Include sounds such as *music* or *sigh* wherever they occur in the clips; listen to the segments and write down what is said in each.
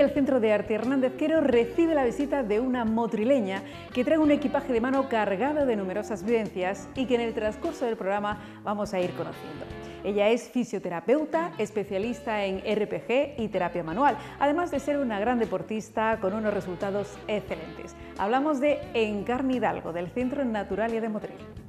el Centro de Arte Hernández Quero recibe la visita de una motrileña que trae un equipaje de mano cargado de numerosas vivencias y que en el transcurso del programa vamos a ir conociendo. Ella es fisioterapeuta, especialista en RPG y terapia manual, además de ser una gran deportista con unos resultados excelentes. Hablamos de Encarni Hidalgo, del Centro Natural y de Motril.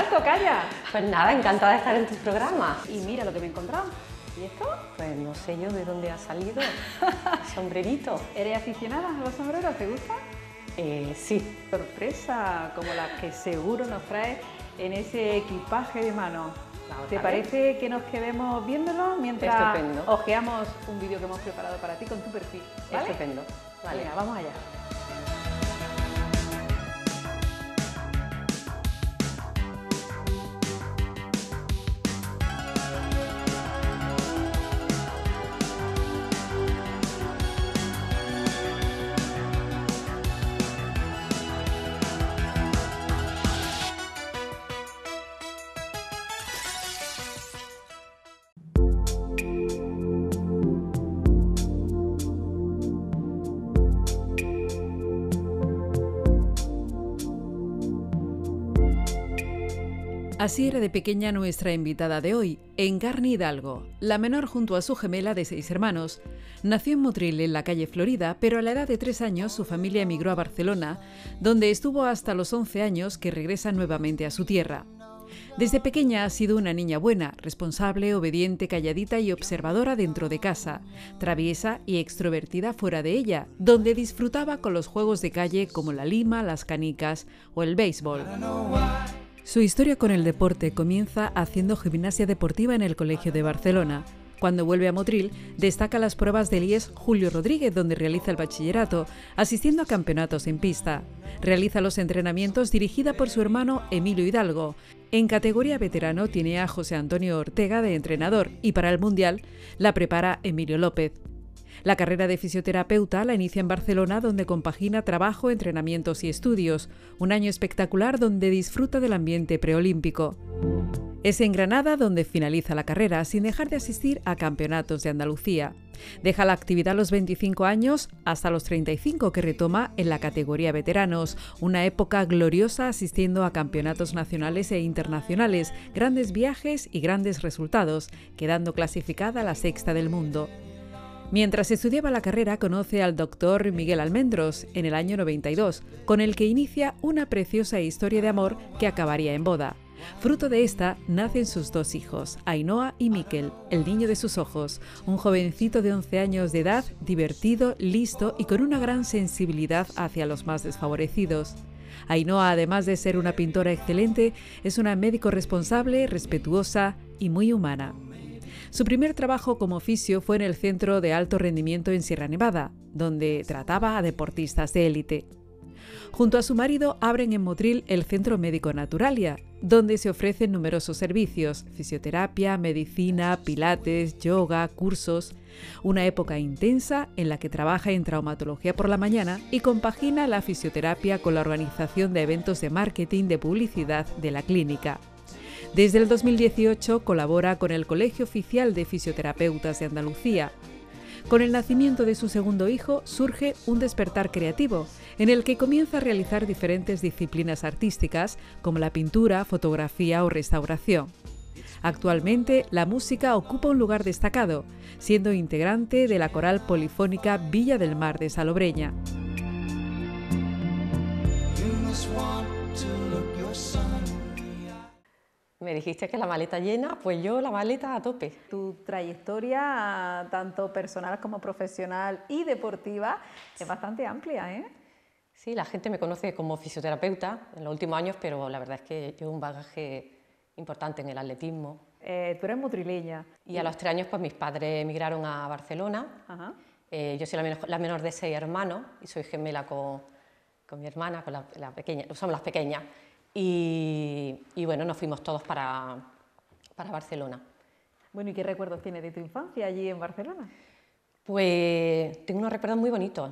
tal, calla! Pues nada, encantada de estar en tus programas. Y mira lo que me he encontrado. ¿Y esto? Pues no sé yo de dónde ha salido. *laughs* Sombrerito. ¿Eres aficionada a los sombreros? ¿Te gusta? Eh, sí. Sorpresa, como la que seguro nos trae en ese equipaje de mano. ¿Te parece que nos quedemos viéndolo mientras Estupendo. ojeamos un vídeo que hemos preparado para ti con tu perfil? Estupendo. Vale, vamos allá. Así era de pequeña nuestra invitada de hoy, Encarni Hidalgo, la menor junto a su gemela de seis hermanos. Nació en Motril, en la calle Florida, pero a la edad de tres años su familia emigró a Barcelona, donde estuvo hasta los once años que regresa nuevamente a su tierra. Desde pequeña ha sido una niña buena, responsable, obediente, calladita y observadora dentro de casa, traviesa y extrovertida fuera de ella, donde disfrutaba con los juegos de calle como la lima, las canicas o el béisbol. Su historia con el deporte comienza haciendo gimnasia deportiva en el Colegio de Barcelona. Cuando vuelve a Motril, destaca las pruebas del IES Julio Rodríguez, donde realiza el bachillerato, asistiendo a campeonatos en pista. Realiza los entrenamientos dirigida por su hermano Emilio Hidalgo. En categoría veterano tiene a José Antonio Ortega de entrenador y para el Mundial la prepara Emilio López. La carrera de fisioterapeuta la inicia en Barcelona, donde compagina trabajo, entrenamientos y estudios, un año espectacular donde disfruta del ambiente preolímpico. Es en Granada donde finaliza la carrera sin dejar de asistir a campeonatos de Andalucía. Deja la actividad a los 25 años hasta los 35 que retoma en la categoría veteranos, una época gloriosa asistiendo a campeonatos nacionales e internacionales, grandes viajes y grandes resultados, quedando clasificada la sexta del mundo. Mientras estudiaba la carrera conoce al doctor Miguel Almendros en el año 92, con el que inicia una preciosa historia de amor que acabaría en boda. Fruto de esta nacen sus dos hijos, Ainhoa y Miquel, el niño de sus ojos, un jovencito de 11 años de edad, divertido, listo y con una gran sensibilidad hacia los más desfavorecidos. Ainhoa, además de ser una pintora excelente, es una médico responsable, respetuosa y muy humana. Su primer trabajo como oficio fue en el Centro de Alto Rendimiento en Sierra Nevada, donde trataba a deportistas de élite. Junto a su marido abren en Motril el Centro Médico Naturalia, donde se ofrecen numerosos servicios, fisioterapia, medicina, pilates, yoga, cursos, una época intensa en la que trabaja en traumatología por la mañana y compagina la fisioterapia con la organización de eventos de marketing de publicidad de la clínica. Desde el 2018 colabora con el Colegio Oficial de Fisioterapeutas de Andalucía. Con el nacimiento de su segundo hijo surge un despertar creativo, en el que comienza a realizar diferentes disciplinas artísticas como la pintura, fotografía o restauración. Actualmente la música ocupa un lugar destacado, siendo integrante de la coral polifónica Villa del Mar de Salobreña. Me dijiste que la maleta llena, pues yo la maleta a tope. Tu trayectoria, tanto personal como profesional y deportiva, es bastante amplia, ¿eh? Sí, la gente me conoce como fisioterapeuta en los últimos años, pero la verdad es que llevo un bagaje importante en el atletismo. Eh, tú eres mutrileña. Y a los tres años, pues mis padres emigraron a Barcelona. Eh, yo soy la, menor, de seis hermanos y soy gemela con, con mi hermana, con la, la pequeña, somos las pequeñas. Y, bueno, nos fuimos todos para, Barcelona. Bueno, ¿y qué recuerdos tienes de tu infancia allí en Barcelona? Pues tengo unos recuerdos muy bonitos,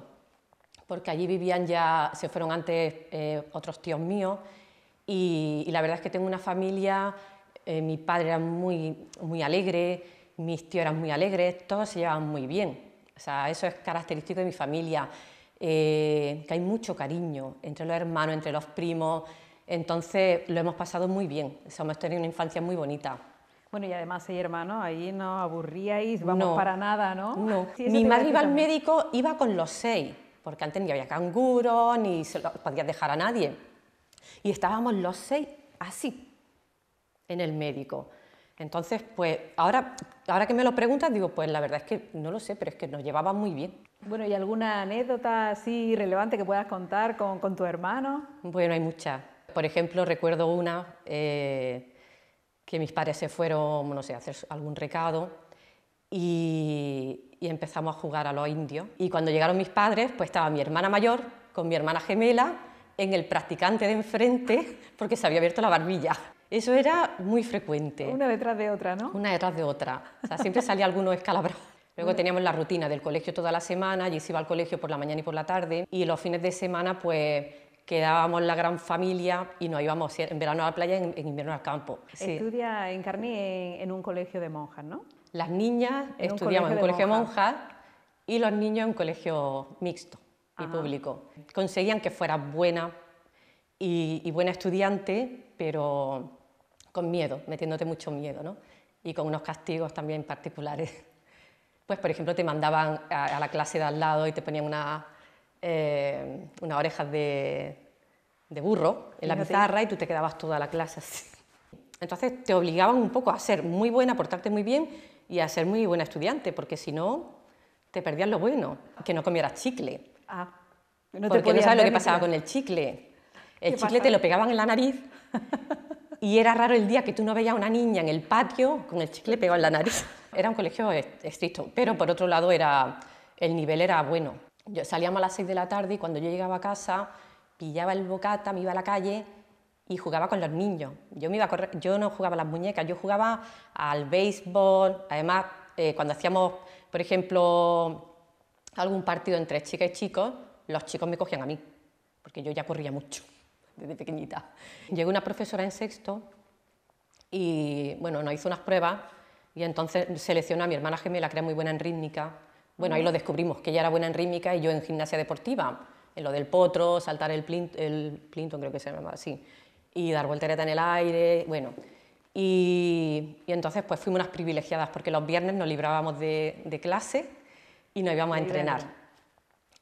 porque allí vivían ya, se fueron antes eh, otros tíos míos, y, la verdad es que tengo una familia, eh, mi padre era muy, muy alegre, mis tíos eran muy alegres, todos se llevaban muy bien. O sea, eso es característico de mi familia, eh, que hay mucho cariño entre los hermanos, entre los primos. Entonces lo hemos pasado muy bien, hemos tenido una infancia muy bonita. Bueno, y además, seis hermanos, ahí no aburríais, vamos para nada, ¿no? No. Mi madre iba al médico, iba con los seis, porque antes ni había canguro, ni se lo dejar a nadie. Y estábamos los seis así, en el médico. Entonces, pues ahora, ahora que me lo preguntas, digo, pues la verdad es que no lo sé, pero es que nos llevaba muy bien. Bueno, ¿y alguna anécdota así relevante que puedas contar con, con tu hermano? Bueno, hay muchas. Por ejemplo, recuerdo una eh, que mis padres se fueron, no sé, a hacer algún recado y, empezamos a jugar a los indios. Y cuando llegaron mis padres, pues estaba mi hermana mayor con mi hermana gemela en el practicante de enfrente *laughs* porque se había abierto la barbilla. Eso era muy frecuente. Una detrás de otra, ¿no? Una detrás de otra. O sea, siempre salía alguno *laughs* escalabrado. Luego mm. teníamos la rutina del colegio toda la semana, Y se iba al colegio por la mañana y por la tarde, y los fines de semana pues quedábamos la gran familia y nos íbamos en verano a la playa y en, invierno al campo. Estudia en Carni en, un colegio de monjas, ¿no? Las niñas estudiamos en un colegio de monjas y los niños en un colegio mixto y ah, público. Conseguían que fuera buena y, buena estudiante, pero con miedo, metiéndote mucho miedo, ¿no? Y con unos castigos también particulares. *laughs* Pues, por ejemplo, te mandaban a la clase de al lado y te ponían una eh, unas orejas de, burro en la pizarra y tú te quedabas toda la clase así. Entonces te obligaban un poco a ser muy buena, a portarte muy bien y a ser muy buena estudiante, porque si no, te perdías lo bueno, que no comieras chicle. Ah, porque no sabes lo que pasaba con el chicle. El chicle te lo pegaban en la nariz *laughs* y era raro el día que tú no veías a una niña en el patio con el chicle pegado en la nariz. Era un colegio estricto, pero por otro lado era, el nivel era bueno. Yo, salíamos a las 6 de la tarde y cuando yo llegaba a casa pillaba el bocata, me iba a la calle y jugaba con los niños. Yo, iba yo no jugaba a las muñecas, yo jugaba al béisbol. Además, eh, cuando hacíamos, por ejemplo, algún partido entre chicas y chicos, los chicos me cogían a mí, porque yo ya corría mucho *laughs* desde pequeñita. Llegó una profesora en sexto y bueno, nos hizo unas pruebas y entonces seleccionó a mi hermana gemela, que era muy buena en rítmica, bueno, ahí lo descubrimos, que ella era buena en rítmica y yo en gimnasia deportiva, en lo del potro, saltar el, plinto, el plinton, creo que se llamaba así, y dar voltereta en el aire, bueno. Y, entonces pues fuimos unas privilegiadas porque los viernes nos librábamos de, clase y nos íbamos a entrenar.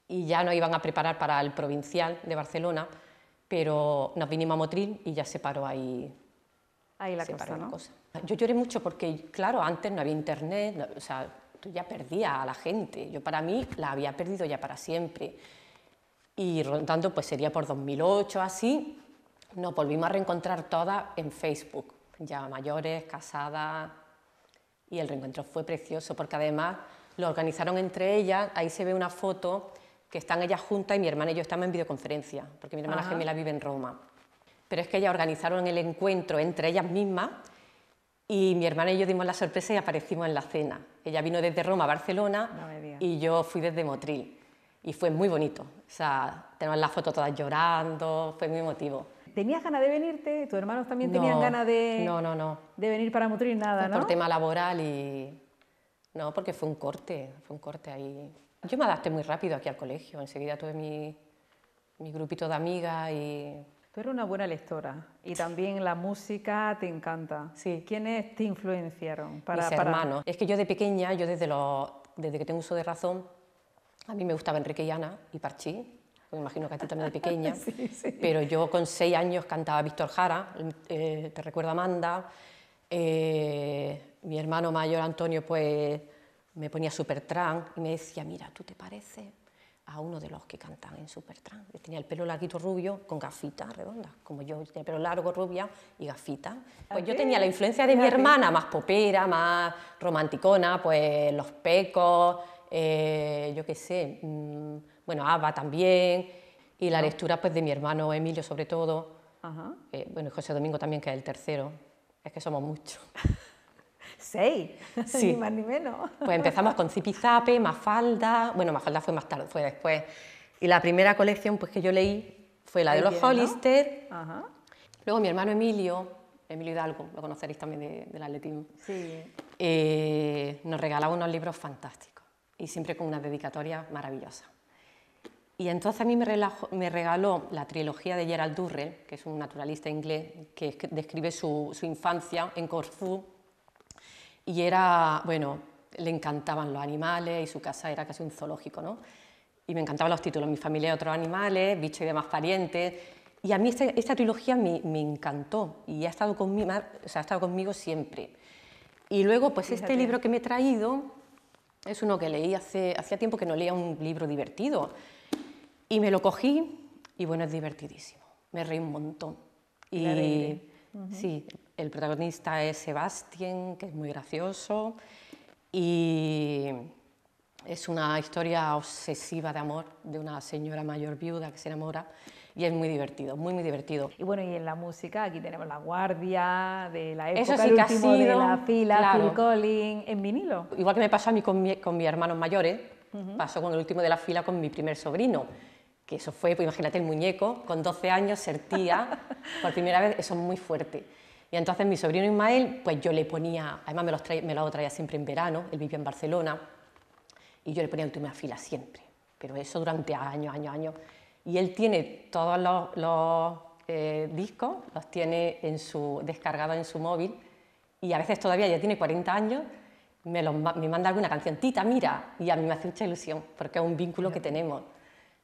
Y ya nos iban a preparar para el provincial de Barcelona, pero nos vinimos a Motril y ya se paró ahí. Ahí la, cosa, Yo lloré mucho porque, claro, antes no había internet, o sea, tú ya perdía a la gente. Yo para mí la había perdido ya para siempre. Y rondando, pues sería por 2008 así, nos volvimos a reencontrar todas en Facebook, ya mayores, casadas, y el reencuentro fue precioso, porque además lo organizaron entre ellas, ahí se ve una foto que están ellas juntas y mi hermana y yo estamos en videoconferencia, porque mi hermana ah. gemela vive en Roma. Pero es que ellas organizaron el encuentro entre ellas mismas y mi hermana y yo dimos la sorpresa y aparecimos en la cena. Ella vino desde Roma a Barcelona y yo fui desde Motril. Y fue muy bonito. O sea, tenemos la foto todas llorando, fue muy emotivo. ¿Tenías ganas de venirte? ¿Tus hermanos también tenían ganas de, no, no, no. de venir para Motril? Nada, ¿no? Por tema laboral y... No, porque fue un corte, fue un corte ahí. Yo me adapté muy rápido aquí al colegio. Enseguida tuve mi, mi grupito de amigas y pero una buena lectora y también la música te encanta. Sí. ¿Quiénes te influenciaron? Para, Mis hermanos. Es que yo de pequeña, yo desde, lo desde que tengo uso de razón, a mí me gustaba Enrique y Ana y Parchí. Pues me imagino que a ti también de pequeña. *laughs* Pero yo con seis años cantaba Víctor Jara, eh, te recuerda Amanda. Eh, mi hermano mayor Antonio pues me ponía super y me decía, mira, ¿tú te pareces? a uno de los que cantan en Supertramp. tenía el pelo larguito rubio con gafitas redondas, como yo tenía el pelo largo, rubia y gafitas. Pues yo tenía la influencia de mi hermana, más popera, más romanticona, pues los pecos, eh, yo qué sé, mm, bueno, Ava también, y la ah. lectura pues de mi hermano Emilio sobre todo, eh, bueno, José Domingo también, que es el tercero, es que somos muchos. *laughs* Seis, *laughs* sí. ni más ni menos. *laughs* Pues empezamos con Zipizape, Mafalda, bueno, Mafalda fue más tarde, fue después. Y la primera colección pues, que yo leí fue la de los Hollister. Luego mi hermano Emilio, Emilio Hidalgo, lo conoceréis también de, del atletismo, eh, nos regalaba unos libros fantásticos y siempre con una dedicatoria maravillosa. Y entonces a mí me, regaló la trilogía de Gerald Durrell, que es un naturalista inglés que describe su, su infancia en Corfú, y era, bueno, le encantaban los animales y su casa era casi un zoológico, ¿no? Y me encantaban los títulos, mi familia de otros animales, bicho y demás parientes. Y a mí este, esta, trilogía me, encantó y ha estado, conmigo, ha estado conmigo siempre. Y luego, pues este libro que me he traído es uno que leí hace hacía tiempo que no leía un libro divertido. Y me lo cogí y bueno, es divertidísimo. Me reí un montón. Y sí, el protagonista es Sebastián, que es muy gracioso y es una historia obsesiva de amor de una señora mayor viuda que se enamora y es muy divertido, muy, muy divertido. Y bueno, y en la música aquí tenemos La Guardia, de la época último, de la fila, claro. Phil Collins, en vinilo. Igual que me pasó a mí con, mi, con mis hermanos mayores, ¿eh? pasó con el último de la fila con mi primer sobrino que eso fue, pues imagínate el muñeco, con 12 años ser tía, *laughs* por primera vez, eso es muy fuerte. Y entonces mi sobrino Ismael, pues yo le ponía, además me los, traía, me traía siempre en verano, él vivía en Barcelona, y yo le ponía en última fila siempre, pero eso durante años, años, años. Y él tiene todos los, eh, discos, los tiene descargados en su móvil, y a veces todavía ya tiene 40 años, me, me manda alguna canción, tita, mira, y a mí me hace mucha ilusión, porque es un vínculo que tenemos.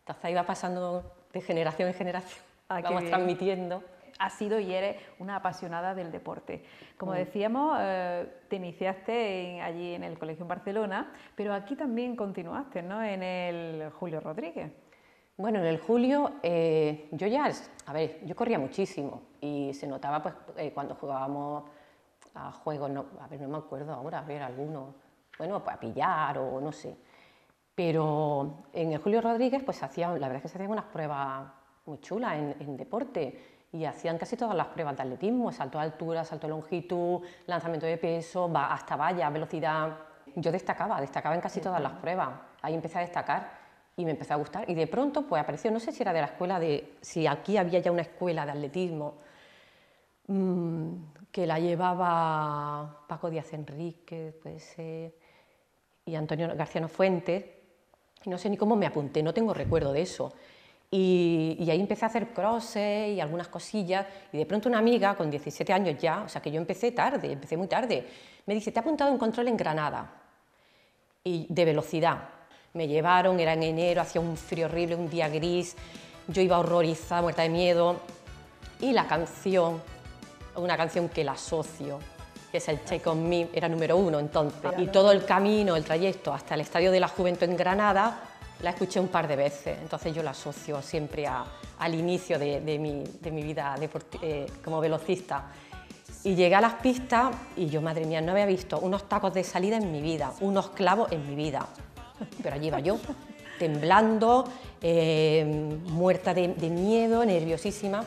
Entonces ahí va pasando de generación en generación, ah, vamos transmitiendo ha sido y eres una apasionada del deporte. Como mm. decíamos, eh, te iniciaste allí en el Colegio en Barcelona, pero aquí también continuaste, ¿no? En el Julio Rodríguez. Bueno, en el Julio eh, yo ya, a ver, yo corría muchísimo y se notaba pues eh, cuando jugábamos a juegos, no, a ver, no me acuerdo ahora, a ver, alguno. bueno, para pues, pillar o no sé. Pero en el Julio Rodríguez pues hacía, la verdad es que se hacían unas pruebas muy chulas en, en deporte y hacían casi todas las pruebas de atletismo, salto de altura, salto de longitud, lanzamiento de peso, hasta valla, velocidad. Yo destacaba, destacaba en casi todas las pruebas. Ahí empecé a destacar y me empezó a gustar. Y de pronto, pues apareció, no sé si era de la escuela de, si aquí había ya una escuela de atletismo, mm, que la llevaba Paco Díaz Enrique, pues, eh, y Antonio García Fuentes. no sé ni cómo me apunté, no tengo recuerdo de eso. Y, ahí empecé a hacer crosses y algunas cosillas. Y de pronto una amiga con 17 años ya, o sea que yo empecé tarde, empecé muy tarde, me dice, te ha apuntado un control en Granada y de velocidad. Me llevaron, era en enero, hacía un frío horrible, un día gris, yo iba horrorizada, muerta de miedo. Y la canción, una canción que la asocio, que es el Take On Me, era número uno entonces. Y todo el camino, el trayecto hasta el Estadio de la Juventud en Granada, la escuché un par de veces, entonces yo la asocio siempre al inicio de, mi, de mi, vida eh, como velocista. Y llegué a las pistas y yo, madre mía, no había visto unos tacos de salida en mi vida, unos clavos en mi vida. Pero allí iba yo, *laughs* temblando, eh, muerta de, de, miedo, nerviosísima.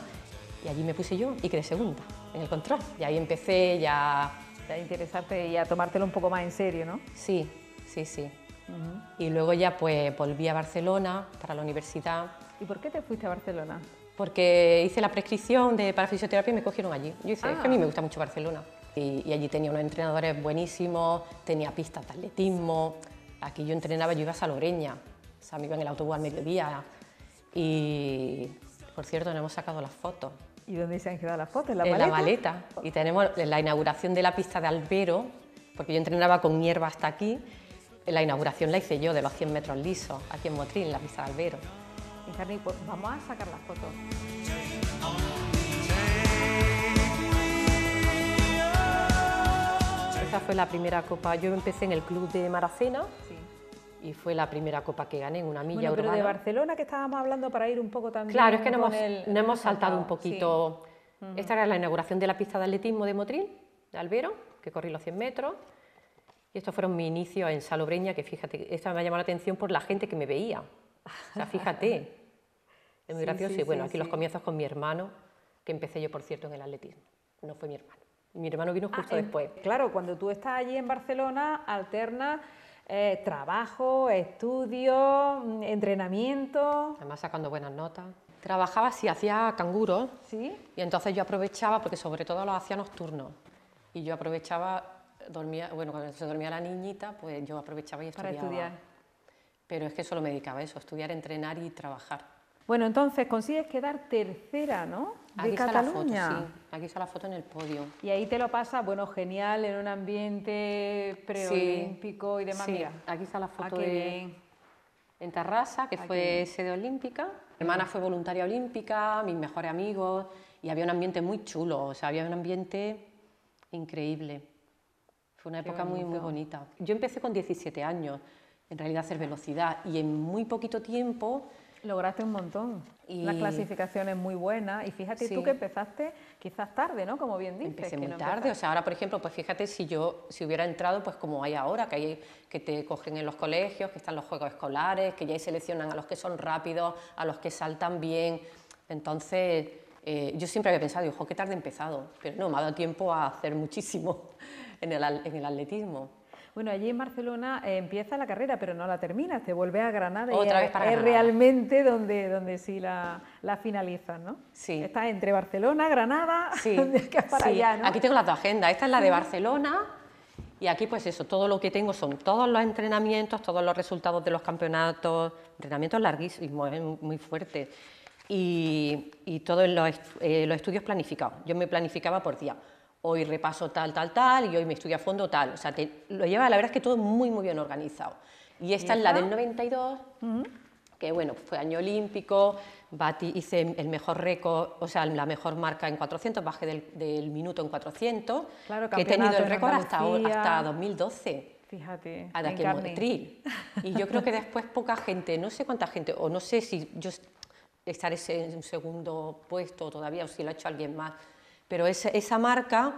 Y allí me puse yo y quedé segunda en el control. Y ahí empecé ya... A interesarte y a tomártelo un poco más en serio, ¿no? Sí, sí, sí. Y luego ya pues volví a Barcelona para la universidad. ¿Y por qué te fuiste a Barcelona? Porque hice la prescripción de, para fisioterapia y me cogieron allí. Yo dije, es que a mí ah. me gusta mucho Barcelona. Y, allí tenía unos entrenadores buenísimos, tenía pistas de atletismo. Aquí yo entrenaba, yo iba a Salobreña. O sea, me iba en el autobús al mediodía. Y, por cierto, no hemos sacado las fotos. ¿Y dónde se han quedado las fotos? ¿En la maleta? la maleta. Y tenemos la inauguración de la pista de Albero, porque yo entrenaba con hierba hasta aquí la inauguración la hice yo de los 100 metros lisos, aquí en Motrín, la pista de Albero. pues vamos a sacar las fotos. Esta fue la primera copa. Yo empecé en el club de Maracena y fue la primera copa que gané en una milla bueno, pero de Barcelona que estábamos hablando para ir un poco también. Claro, es que no hemos, no hemos saltado un poquito. Esta era la inauguración de la pista de atletismo de Motril, de Albero, que corrí los 100 metros. Y estos fueron mi inicio en Salobreña, que fíjate, esta me ha llamado la atención por la gente que me veía. O sea, fíjate, es muy gracioso. y bueno, aquí los comienzos con mi hermano, que empecé yo, por cierto, en el atletismo. No fue mi hermano. Mi hermano vino ah, justo después. Claro, cuando tú estás allí en Barcelona, alterna eh, trabajo, estudio, mm, entrenamiento. Además, sacando buenas notas. Trabajaba, si hacía canguros. Sí. Y entonces yo aprovechaba, porque sobre todo lo hacía nocturno. Y yo aprovechaba dormía, bueno, cuando se dormía la niñita, pues yo aprovechaba y estudiaba. Para estudiar. Pero es que solo me dedicaba a eso, estudiar, entrenar y trabajar. Bueno, entonces consigues quedar tercera, ¿no? De aquí Está la foto, sí. Aquí está la foto en el podio. Y ahí te lo pasa bueno, genial, en un ambiente preolímpico y demás. aquí está la foto ah, de, en Tarrasa, que ah, fue sede olímpica. Mi hermana fue voluntaria olímpica, mis mejores amigos, y había un ambiente muy chulo, o sea, había un ambiente increíble una época muy, muy bonita. Yo empecé con 17 años, en realidad a hacer velocidad, y en muy poquito tiempo... Lograste un montón. Y... La clasificación es muy buena. Y fíjate tú que empezaste quizás tarde, ¿no? Como bien dices. Empecé muy tarde. O sea, ahora, por ejemplo, pues fíjate si yo si hubiera entrado, pues como hay ahora, que, hay, que te cogen en los colegios, que están los juegos escolares, que ya ahí seleccionan a los que son rápidos, a los que saltan bien. Entonces, eh, yo siempre había pensado, ojo, qué tarde he empezado. Pero no, me ha dado tiempo a hacer muchísimo en el, atletismo. Bueno, allí en Barcelona eh, empieza la carrera, pero no la termina, te vuelve a Granada Otra y vez para es realmente donde, donde sí la, la finalizas, ¿no? Sí. Está entre Barcelona, Granada, sí. *laughs* allá, Aquí tengo la dos agendas, esta es la de Barcelona y aquí pues eso, todo lo que tengo son todos los entrenamientos, todos los resultados de los campeonatos, entrenamientos larguísimos, muy fuertes y, todos eh, los estudios planificados. Yo me planificaba por día hoy repaso tal, tal, tal, y hoy me estudio a fondo tal. O sea, te, lo lleva, la verdad es que todo muy, muy bien organizado. Y esta es la del 92, que bueno, fue año olímpico, hice el mejor récord, o sea, la mejor marca en 400, bajé del, minuto en 400, claro, que he tenido el récord hasta, hasta 2012. Fíjate. A *laughs* Y yo creo que después poca gente, no sé cuánta gente, o no sé si yo estaré en un segundo puesto todavía, o si lo ha hecho alguien más, pero esa, marca,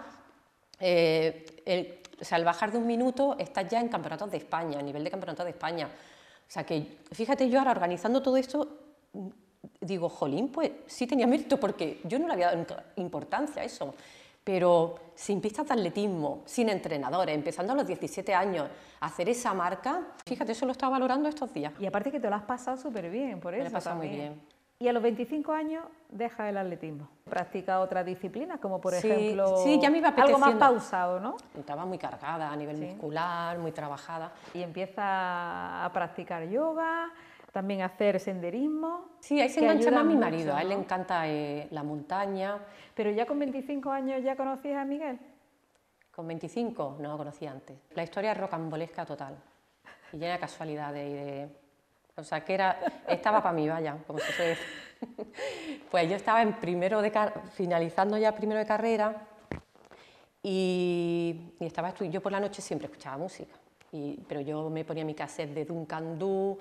eh, al bajar de un minuto, está ya en campeonatos de España, a nivel de campeonatos de España. O sea que, fíjate, yo ahora organizando todo esto, mm, digo, jolín, pues sí tenía mérito, porque yo no le había dado importancia a eso. Pero sin pistas de atletismo, sin entrenadores, empezando a los 17 años, hacer esa marca, fíjate, eso lo estaba valorando estos días. Y aparte que te lo has pasado súper bien, por eso. Me lo pasado muy bien. Y a los 25 años deja el atletismo. Practica otras disciplinas, como por sí, ejemplo sí, ya me iba algo más pausado, ¿no? Estaba muy cargada a nivel muscular, muy trabajada. Y empieza a practicar yoga, también a hacer senderismo. Sí, ahí se engancha más mi marido, a él le encanta eh, la montaña. Pero ya con 25 años ya conocías a Miguel. Con 25 no lo conocía antes. La historia es rocambolesca total y llena de casualidades y de o sea, que era, estaba para mí, vaya, como se *laughs* Pues yo estaba en primero de finalizando ya primero de carrera y, estaba yo por la noche siempre escuchaba música, pero yo me ponía mi cassette de Duncan Du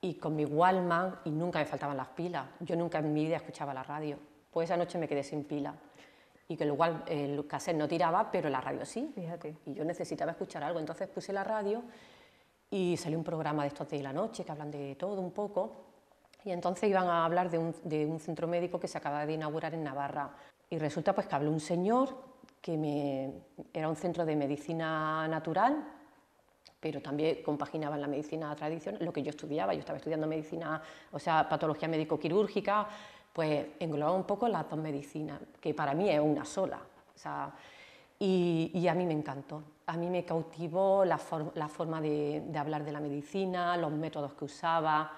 y con mi Wallman y nunca me faltaban las pilas. Yo nunca en mi vida escuchaba la radio. Pues esa noche me quedé sin pila y que el, el cassette no tiraba, pero la radio sí. Fíjate. Y yo necesitaba escuchar algo, entonces puse la radio y salió un programa de estos de la noche que hablan de todo un poco. Y entonces iban a hablar de un, centro médico que se acaba de inaugurar en Navarra. Y resulta pues que habló un señor que era un centro de medicina natural, pero también compaginaba la medicina tradicional, lo que yo estudiaba, yo estaba estudiando medicina, o sea, patología médico-quirúrgica, pues englobaba un poco las dos medicinas, que para mí es una sola. y a mí me encantó, a mí me cautivó la, forma de, hablar de la medicina, los métodos que usaba,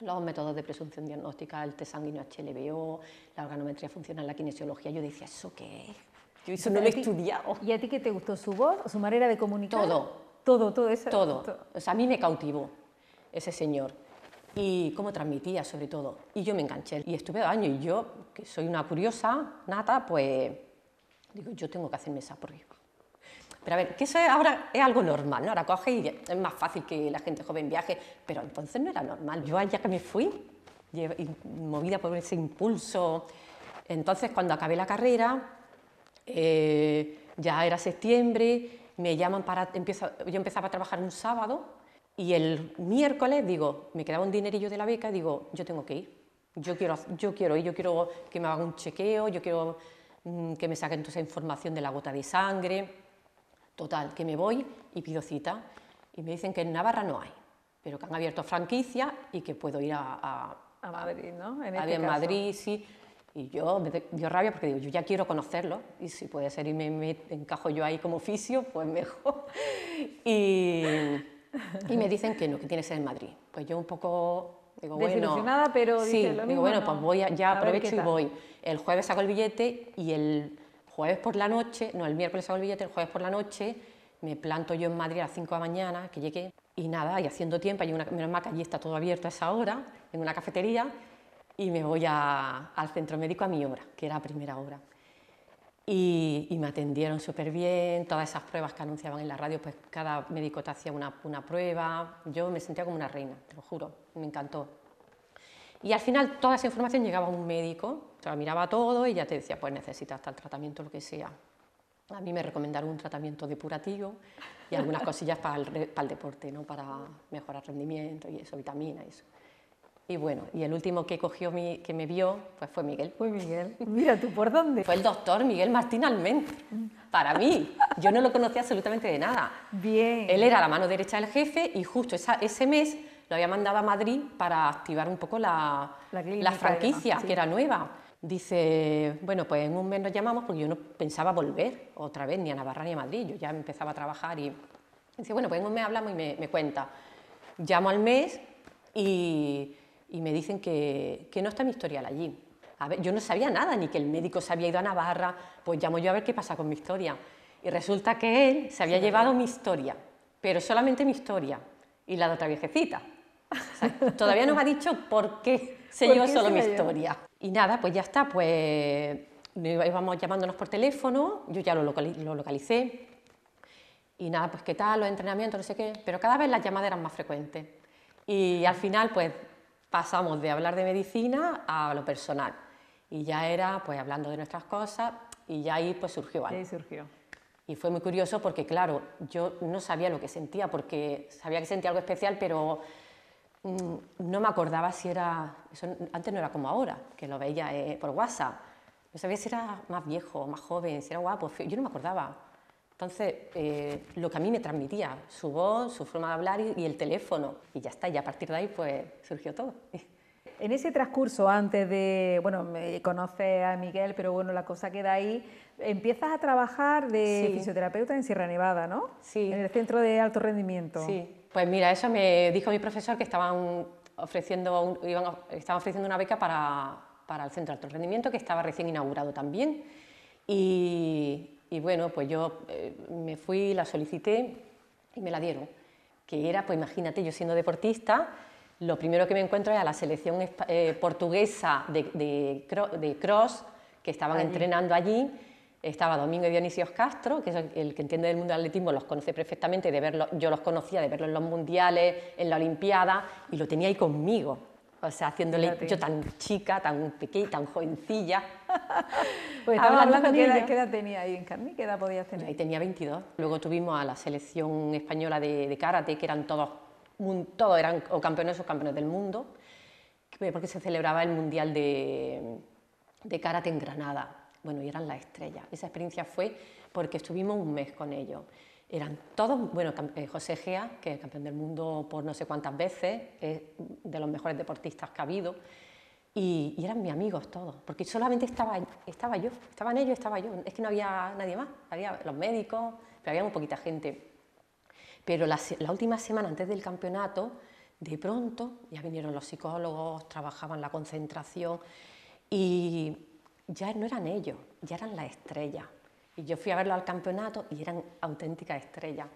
los métodos de presunción diagnóstica, el test sanguíneo HLBO, la organometría funcional, la kinesiología. Yo decía, ¿eso qué Yo eso no lo he estudiado. ¿Y a ti qué te gustó? ¿Su voz? ¿Su manera de comunicar? Todo. Todo, todo eso. Todo. todo. O sea, a mí me cautivó ese señor y cómo transmitía sobre todo. Y yo me enganché y estuve dos años y yo, que soy una curiosa nata, pues digo, yo tengo que hacerme esa por pero a ver, que eso ahora es algo normal, ¿no? Ahora coge y es más fácil que la gente joven viaje, pero entonces no era normal. Yo allá que me fui, movida por ese impulso. Entonces, cuando acabé la carrera, eh, ya era septiembre, me llaman para. yo empezaba a trabajar un sábado y el miércoles, digo, me quedaba un dinerillo de la beca, digo, yo tengo que ir. Yo quiero, yo quiero ir, yo quiero que me hagan un chequeo, yo quiero mm, que me saquen toda esa información de la gota de sangre. Total, que me voy y pido cita. Y me dicen que en Navarra no hay, pero que han abierto franquicia y que puedo ir a, Madrid, ¿no? En, a, este Madrid, sí. Y yo me dio rabia porque digo, yo ya quiero conocerlo y si puede ser y me, encajo yo ahí como oficio, pues mejor. Y, me dicen que no, que tiene que ser en Madrid. Pues yo un poco digo, bueno, pero sí, digo, bueno, pues voy ya aprovecho y voy. El jueves saco el billete y el jueves por la noche, no, el miércoles hago el billete, el jueves por la noche, me planto yo en Madrid a las 5 de la mañana, que llegué, y nada, y haciendo tiempo, hay una, menos mal que allí está todo abierto a esa hora, en una cafetería, y me voy al centro médico a mi hora, que era primera hora. Y, y me atendieron súper bien, todas esas pruebas que anunciaban en la radio, pues cada médico te hacía una, una prueba, yo me sentía como una reina, te lo juro, me encantó. Y al final toda esa información llegaba a un médico, o sea, miraba todo y ya te decía, pues necesitas tal tratamiento, lo que sea. A mí me recomendaron un tratamiento depurativo y algunas cosillas para el, para el deporte, ¿no? para mejorar rendimiento y eso, vitamina y eso. Y bueno, y el último que cogió mi, que me vio, pues fue Miguel. Fue Miguel. Mira, ¿tú por dónde? Fue el doctor Miguel Martín Almen. Para mí, yo no lo conocía absolutamente de nada. Bien. Él era la mano derecha del jefe y justo esa, ese mes lo había mandado a Madrid para activar un poco la, la, franquicia, que era nueva. Dice, bueno, pues en un mes nos llamamos porque yo no pensaba volver otra vez ni a Navarra ni a Madrid, yo ya empezaba a trabajar y dice, bueno, pues en un mes hablamos y me, cuenta. Llamo al mes y, y me dicen que, que, no está mi historial allí. A ver, yo no sabía nada, ni que el médico se había ido a Navarra, pues llamo yo a ver qué pasa con mi historia. Y resulta que él se había llevado mi historia, pero solamente mi historia y la de otra viejecita todavía no me ha dicho por qué se ¿Por solo mi historia. Y nada, pues ya está, pues íbamos llamándonos por teléfono, yo ya lo, localicé. Y nada, pues qué tal, los entrenamientos, no sé qué. Pero cada vez las llamadas eran más frecuentes. Y al final, pues pasamos de hablar de medicina a lo personal. Y ya era, pues hablando de nuestras cosas, y ya ahí pues surgió algo. surgió. Y fue muy curioso porque, claro, yo no sabía lo que sentía, porque sabía que sentía algo especial, pero Mm, no me acordaba si era, antes no era como ahora, que lo veía eh, por WhatsApp, no sabía si era más viejo, más joven, si era guapo, yo no me acordaba. Entonces, eh, lo que a mí me transmitía, su voz, su forma de hablar y, el teléfono, y ya está, y a partir de ahí pues surgió todo. *laughs* En ese transcurso, antes de, bueno, me conoce a Miguel, pero bueno, la cosa queda ahí, empiezas a trabajar de fisioterapeuta en Sierra Nevada, ¿no? Sí. En el centro de alto rendimiento. Sí, pues mira, eso me dijo mi profesor que estaban ofreciendo, ofreciendo una beca para, el Centro de Alto Rendimiento, que estaba recién inaugurado también. Y, bueno, pues yo eh, me fui, la solicité y me la dieron. Que era, pues imagínate, yo siendo deportista, lo primero que me encuentro era la selección eh, portuguesa de, cross, que estaban entrenando allí estaba Domingo y Dionisio Castro, que es el que entiende del mundo del atletismo, los conoce perfectamente, de verlo, yo los conocía de verlo en los mundiales, en la Olimpiada, y lo tenía ahí conmigo, o sea, haciéndole yo tan chica, tan pequeña, tan jovencilla. *laughs* Pues estaba hablando ¿qué edad, ¿qué edad, tenía ahí en Carní? ¿Qué edad podía tener? Ahí tenía 22. Luego tuvimos a la selección española de, de karate, que eran todos, todos eran o campeones o campeones del mundo, porque se celebraba el Mundial de, de Karate en Granada bueno, y eran la estrella Esa experiencia fue porque estuvimos un mes con ellos. Eran todos, bueno, eh, José Gea, que es campeón del mundo por no sé cuántas veces, es de los mejores deportistas que ha habido, y, eran mis amigos todos, porque solamente estaba, estaba yo, estaban ellos, estaba yo, es que no había nadie más, había los médicos, pero había muy poquita gente. Pero la última semana antes del campeonato, de pronto, ya vinieron los psicólogos, trabajaban la concentración, y ya no eran ellos, ya eran la estrella Y yo fui a verlo al campeonato y eran auténticas estrellas.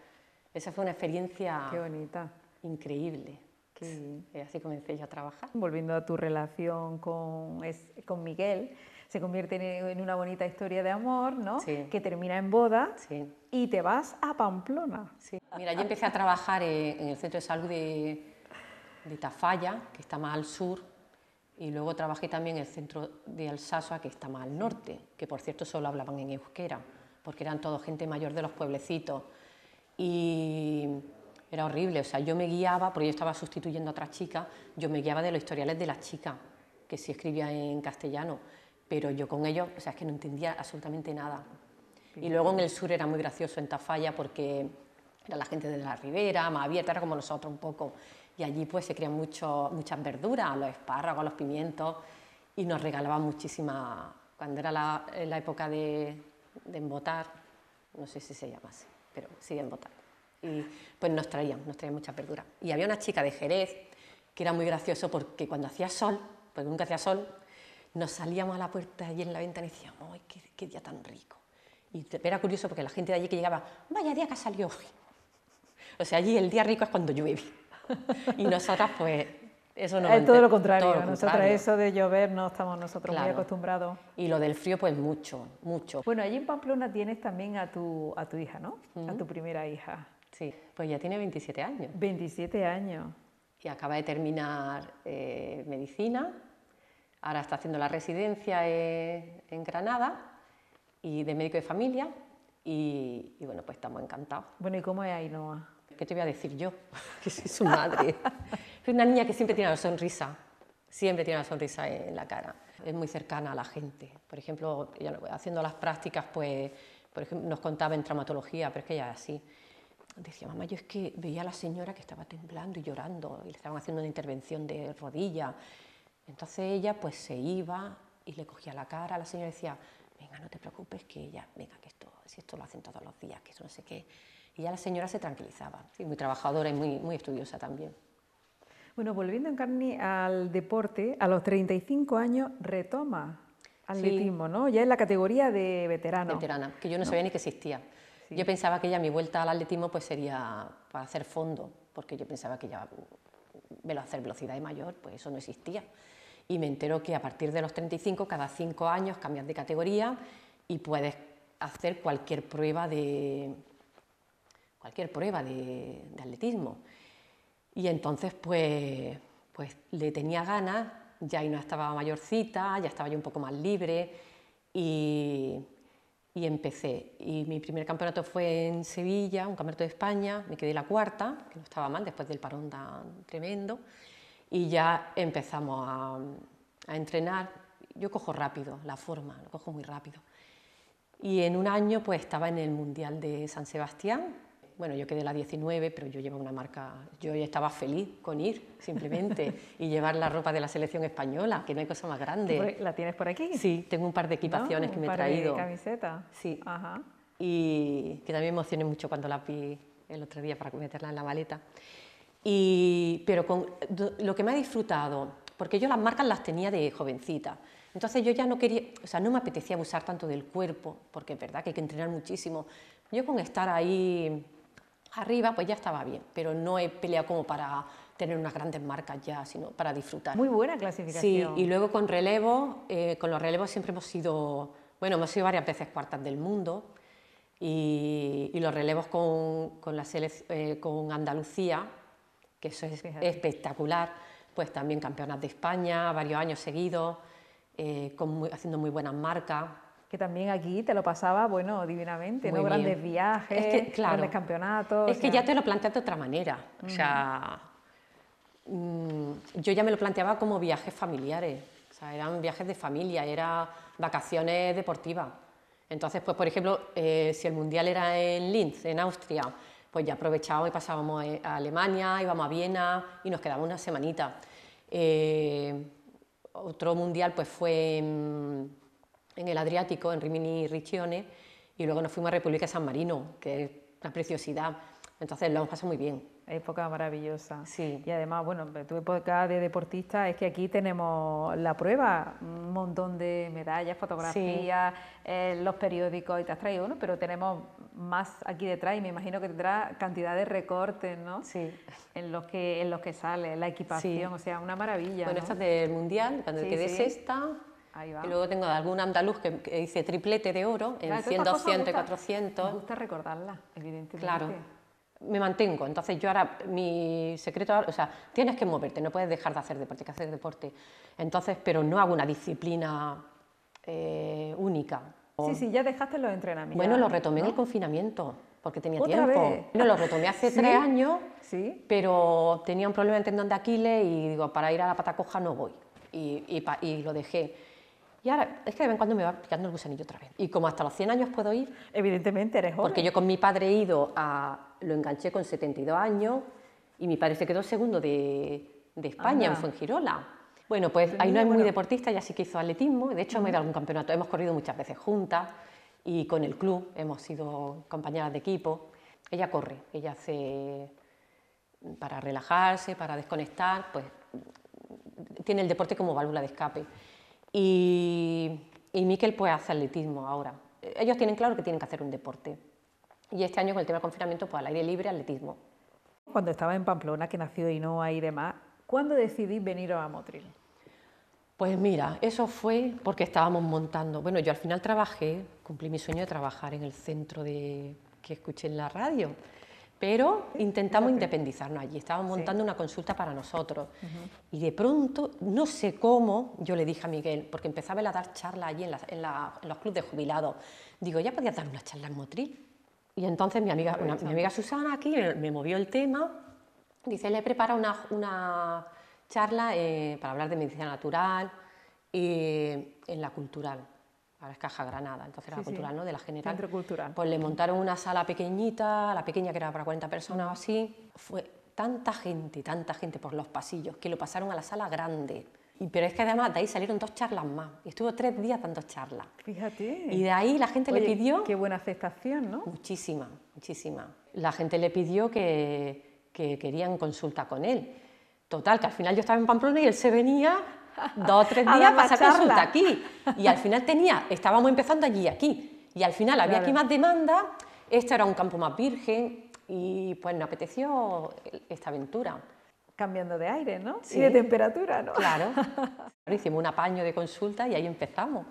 Esa fue una experiencia bonita. increíble. Y así comencé yo a trabajar. Volviendo a tu relación con, con Miguel, se convierte en, una bonita historia de amor, ¿no? Que termina en boda y te vas a Pamplona. Mira, yo empecé a trabajar en, el centro de salud de, de Tafalla, que está más al sur, y luego trabajé también en el centro de Alsasua, que está más al norte, que por cierto solo hablaban en euskera, porque eran todo gente mayor de los pueblecitos. Y era horrible, o sea, yo me guiaba, porque yo estaba sustituyendo a otras chicas, yo me guiaba de los historiales de las chicas, que sí escribía en castellano, pero yo con ellos, o sea, es que no entendía absolutamente nada. Y luego en el sur era muy gracioso en Tafalla porque era la gente de la ribera, más abierta, era como nosotros un poco y allí pues se crían mucho, muchas verduras, los espárragos, los pimientos y nos regalaban muchísima, cuando era la, eh, época de, embotar, no sé si se llama así, pero sí de embotar. Y pues nos traían, nos traían muchas verduras. Y había una chica de Jerez que era muy gracioso porque cuando hacía sol, porque nunca hacía sol, nos salíamos a la puerta allí en la ventana y decíamos, ¡ay, qué, qué día tan rico! Y era curioso porque la gente de allí que llegaba, vaya día que ha salido hoy. O sea, allí el día rico es cuando llueve y nosotras, pues, eso no. Es todo lo contrario. nosotras, eso de llover, no estamos nosotros muy acostumbrados. Y lo del frío, pues, mucho, mucho. Bueno, allí en Pamplona tienes también a tu, a tu hija, ¿no? A tu primera hija. Sí, pues ya tiene 27 años. 27 años. Y acaba de terminar eh, medicina. Ahora está haciendo la residencia eh, en Granada y de médico de familia. Y, bueno, pues estamos encantados. Bueno, ¿y cómo es Ainhoa? ¿qué te voy a decir yo? *laughs* que soy su madre. *laughs* Soy una niña que siempre tiene la sonrisa, siempre tiene la sonrisa en la cara. Es muy cercana a la gente. Por ejemplo, haciendo las prácticas, pues, por ejemplo, nos contaba en traumatología, pero es que ella así. Decía, mamá, yo es que veía a la señora que estaba temblando y llorando y le estaban haciendo una intervención de rodilla. Entonces ella pues se iba y le cogía la cara, la señora decía, venga, no te preocupes, que ella, venga, que esto, si esto lo hacen todos los días, que eso no sé qué. Y ya la señora se tranquilizaba, muy trabajadora y muy, muy estudiosa también. Bueno, volviendo, en carne al deporte, a los 35 años retoma atletismo, ¿no? Ya es la categoría de veterana. Veterana, que yo no, sabía ni que existía. Yo pensaba que ya mi vuelta al atletismo pues sería para hacer fondo, porque yo pensaba que ya hacer velocidad de mayor, pues eso no existía. Y me enteró que a partir de los 35, cada 5 años cambias de categoría y puedes hacer cualquier prueba de, cualquier prueba de, atletismo. Y entonces, pues, pues le tenía ganas, ya ahí no estaba mayorcita, ya estaba yo un poco más libre y, y empecé. Y mi primer campeonato fue en Sevilla, un campeonato de España, me quedé la cuarta, que no estaba mal después del parón tan tremendo, y ya empezamos a, a entrenar. Yo cojo rápido la forma, lo cojo muy rápido. Y en un año pues estaba en el Mundial de San Sebastián, bueno, yo quedé la 19, pero yo llevo una marca, yo estaba feliz con ir simplemente y llevar la ropa de la selección española, que no hay cosa más grande. ¿La tienes por aquí? Sí, tengo un par de equipaciones que me he traído. ¿Un par camiseta? Sí. Ajá. Y que también me emocioné mucho cuando la vi el otro día para meterla en la maleta. Y, pero con, lo que me ha disfrutado, porque yo las marcas las tenía de jovencita, entonces yo ya no quería, o sea, no me apetecía abusar tanto del cuerpo, porque es verdad que hay que entrenar muchísimo. Yo con estar ahí arriba, pues ya estaba bien, pero no he peleado como para tener unas grandes marcas ya, sino para disfrutar. Muy buena clasificación. Sí, y luego con relevos, eh, con los relevos siempre hemos sido, bueno, hemos sido varias veces cuartas del mundo y, los relevos con, eh, con Andalucía, que eso es espectacular, pues también campeonas de España, varios años seguidos, eh, haciendo muy buenas marcas que también aquí te lo pasaba, bueno, divinamente, ¿no? Grandes viajes, grandes campeonatos. Es que ya te lo planteas de otra manera. O sea, mm, yo ya me lo planteaba como viajes familiares. O sea, eran viajes de familia, eran vacaciones deportivas. Entonces, pues, por ejemplo, eh, si el mundial era en Linz, en Austria, pues ya aprovechábamos y pasábamos a Alemania, íbamos a Viena y nos quedábamos una semanita. Eh, otro mundial pues fue en en el Adriático, en Rimini Riccione, y luego nos fuimos a República de San Marino, que es una preciosidad. Entonces lo hemos pasado muy bien. Época maravillosa. Sí. Y además, bueno, tu época de deportista es que aquí tenemos la prueba, un montón de medallas, fotografías, eh, los periódicos y te has traído uno, pero tenemos más aquí detrás y me imagino que tendrá cantidad de recortes, ¿no? Sí. En los que, en los que sale, la equipación, o sea, una maravilla. Bueno, esta es del Mundial, cuando quedé esta. Y luego tengo de algún andaluz que, dice triplete de oro en 100, 200 400. Me gusta recordarla, evidentemente. Claro. Me mantengo, entonces yo ahora, mi secreto, o sea, tienes que moverte, no puedes dejar de hacer deporte, que hacer deporte. Entonces, pero no hago una disciplina eh, única. sí, sí, ya dejaste los entrenamientos. Bueno, lo retomé en el confinamiento porque tenía ¿Otra tiempo. Vez? No, lo retomé hace *laughs* tres años, ¿Sí? pero tenía un problema en tendón de Aquiles y digo, para ir a la patacoja no voy. Y, y, y lo dejé. Y ahora, es que de vez en cuando me va picando el gusanillo otra vez. Y como hasta los 100 años puedo ir... Evidentemente, eres joven. Porque yo con mi padre he ido a... Lo enganché con 72 años y mi padre se quedó segundo de, España, fue en Fuengirola. Bueno, pues ahí no es muy deportista, ya sí que hizo atletismo. De hecho, me he ido a algún campeonato. Hemos corrido muchas veces juntas y con el club hemos sido compañeras de equipo. Ella corre, ella hace... Para relajarse, para desconectar, pues tiene el deporte como válvula de escape. Y, Miquel pues, hace atletismo ahora. Ellos tienen claro que tienen que hacer un deporte. Y este año con el tema del confinamiento, pues al aire libre, atletismo. Cuando estaba en Pamplona, que nació Inoa y demás, ¿cuándo decidí venir a Motril? Pues mira, eso fue porque estábamos montando. Bueno, yo al final trabajé, cumplí mi sueño de trabajar en el centro de, que escuché en la radio pero intentamos independizarnos allí. Estábamos montando una consulta para nosotros. Y de pronto, no sé cómo, yo le dije a Miguel, porque empezaba a dar charlas allí en, los clubes de jubilados. Digo, ¿ya podías dar una charla en Motril? Y entonces mi amiga, Susana aquí eh, me, movió el tema. Dice, le prepara una, una charla eh, para hablar de medicina natural y eh, en la cultural ahora es Caja Granada, entonces era cultural, ¿no? De la general. Centro cultural. Pues le montaron una sala pequeñita, la pequeña que era para 40 personas o así. Fue tanta gente, tanta gente por los pasillos, que lo pasaron a la sala grande. Y, pero es que además de ahí salieron dos charlas más. Y estuvo tres días dando charlas. Fíjate. Y de ahí la gente le pidió... Qué buena aceptación, ¿no? Muchísima, muchísima. La gente le pidió que, que querían consulta con él. Total, que al final yo estaba en Pamplona y él se venía dos o tres *laughs* días para consulta aquí. Y al final tenía, estábamos empezando allí y aquí. Y al final había aquí más demanda, este era un campo más virgen y pues nos apeteció esta aventura. Cambiando de aire, ¿no? Sí. de temperatura, ¿no? *laughs* Claro. Hicimos un apaño de consulta y ahí empezamos.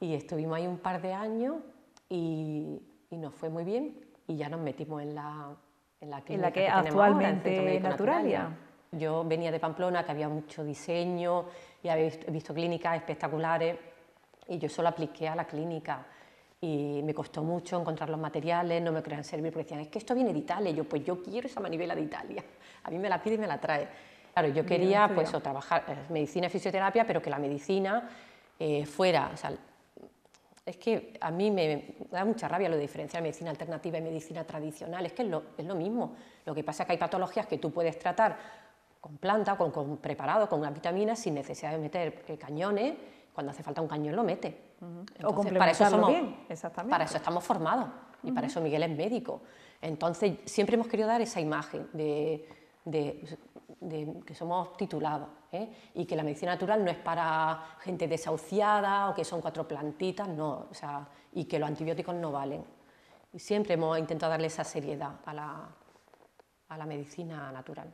Y estuvimos ahí un par de años y, nos fue muy bien y ya nos metimos en la, en la, en la que, actualmente Naturalia. Yo venía de Pamplona, que había mucho diseño y había visto, clínicas espectaculares y yo solo apliqué a la clínica y me costó mucho encontrar los materiales, no me creían servir porque decían, es que esto viene de Italia, y yo pues yo quiero esa manivela de Italia, a mí me la pide y me la trae. Claro, yo quería pues o trabajar en eh, medicina y fisioterapia, pero que la medicina eh, fuera, es que a mí me da mucha rabia lo de diferenciar medicina alternativa y medicina tradicional, es que es lo, es lo mismo, lo que pasa es que hay patologías que tú puedes tratar con planta, con, preparado, con una vitamina, sin necesidad de meter eh, cañones. Cuando hace falta un cañón lo mete. o para eso bien, exactamente. Para eso estamos formados y para eso Miguel es médico. Entonces, siempre hemos querido dar esa imagen de, que somos titulados ¿eh? y que la medicina natural no es para gente desahuciada o que son cuatro plantitas, no, o sea, y que los antibióticos no valen. Y siempre hemos intentado darle esa seriedad a la, a la medicina natural.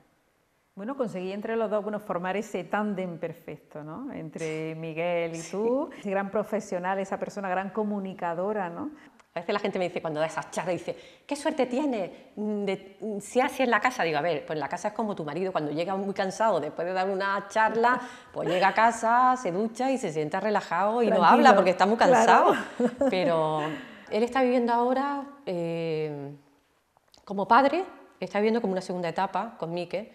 Bueno, conseguí entre los dos bueno, formar ese tándem perfecto, ¿no? Entre *laughs* Miguel y tú, ese gran profesional, esa persona gran comunicadora, ¿no? A veces la gente me dice, cuando da esas charlas, dice, ¿qué suerte tiene, mm, de, mm, si así en la casa? Digo, a ver, pues la casa es como tu marido, cuando llega muy cansado después de dar una charla, *laughs* pues llega a casa, se ducha y se sienta relajado y no habla porque está muy cansado. *laughs* Pero él está viviendo ahora, eh, como padre, está viviendo como una segunda etapa con Mike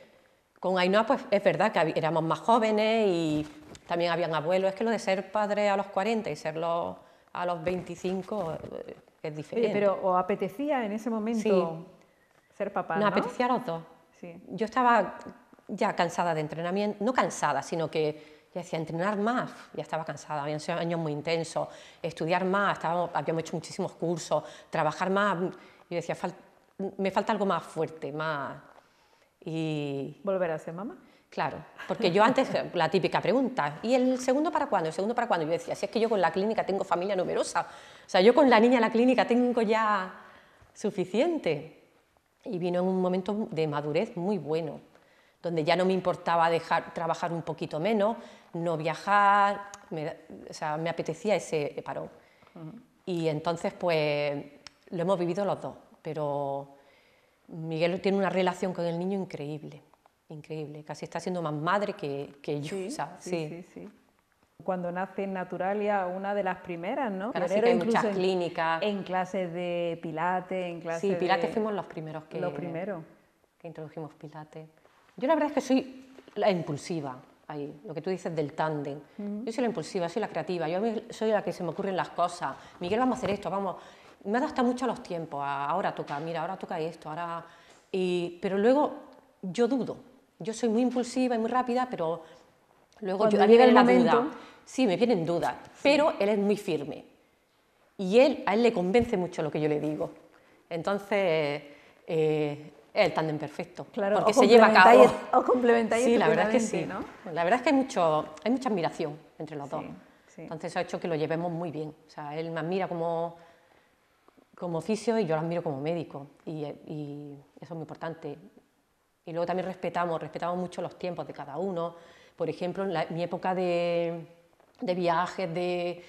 con Ainhoa, pues es verdad que éramos más jóvenes y también habían abuelos. Es que lo de ser padre a los 40 y serlo a los 25 eh, es diferente. pero ¿os apetecía en ese momento ser papá? ¿no? apetecía a los dos. Yo estaba ya cansada de entrenamiento, no cansada, sino que ya decía entrenar más, ya estaba cansada, habían sido años muy intensos, estudiar más, estábamos, habíamos hecho muchísimos cursos, trabajar más, y decía, me falta algo más fuerte, más ¿Volver a ser mamá? Claro, porque yo antes, *laughs* la típica pregunta, ¿y el segundo para cuándo? ¿El segundo para cuándo? Yo decía, si es que yo con la clínica tengo familia numerosa, o sea, yo con la niña en la clínica tengo ya suficiente. Y vino en un momento de madurez muy bueno, donde ya no me importaba dejar trabajar un poquito menos, no viajar, o sea, me apetecía ese parón. Y entonces, pues, lo hemos vivido los dos, pero Miguel tiene una relación con el niño increíble, increíble, casi está siendo más madre que, que yo. Sí, sí, sí. Cuando nace en Naturalia, una de las primeras, ¿no? Claro, que muchas clínicas. En clases de pilates, en clases Sí, pilates fuimos los primeros que... Los primeros. Que introdujimos pilates. Yo la verdad es que soy la impulsiva, ahí, lo que tú dices del tándem. Yo soy la impulsiva, soy la creativa, yo soy la que se me ocurren las cosas. Miguel, vamos a hacer esto, vamos me adapta mucho a los tiempos, ahora toca, mira, ahora toca esto, ahora... Y, pero luego yo dudo, yo soy muy impulsiva y muy rápida, pero luego a mí la momento... Sí, me vienen dudas, pero él es muy firme y él, a él le convence mucho lo que yo le digo. Entonces... Eh, es el tándem perfecto. Claro, porque se lleva a cabo. O complementáis Sí, la verdad es que sí. ¿no? La verdad es que hay, mucho, hay mucha admiración entre los dos. Entonces, eso ha hecho que lo llevemos muy bien. O sea, él me admira como, como oficio y yo las miro como médico eh, y, eso es muy importante. Y luego también respetamos, respetamos mucho los tiempos de cada uno. Por ejemplo, en, mi época de, de viajes, de,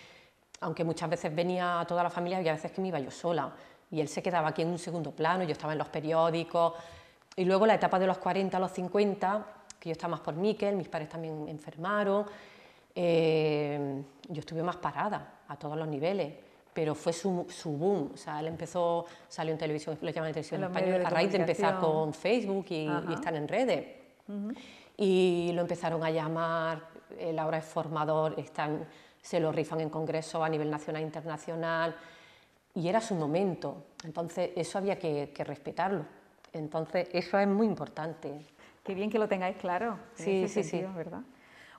aunque muchas veces venía toda la familia, había veces que me iba yo sola y él se quedaba aquí en un segundo plano, yo estaba en los periódicos. Y luego la etapa de los 40 a los 50, que yo estaba más por Mikel, mis padres también enfermaron, eh, yo estuve más parada a todos los niveles pero fue su, boom. O sea, él empezó, salió en televisión, lo llaman televisión en español, a raíz de empezar con Facebook y, están en redes. Y lo empezaron a llamar, él ahora es formador, están, se lo rifan en Congreso a nivel nacional e internacional, y era su momento. Entonces, eso había que, respetarlo. Entonces, eso es muy importante. Qué bien que lo tengáis claro. Sí, sí, sí. ¿verdad?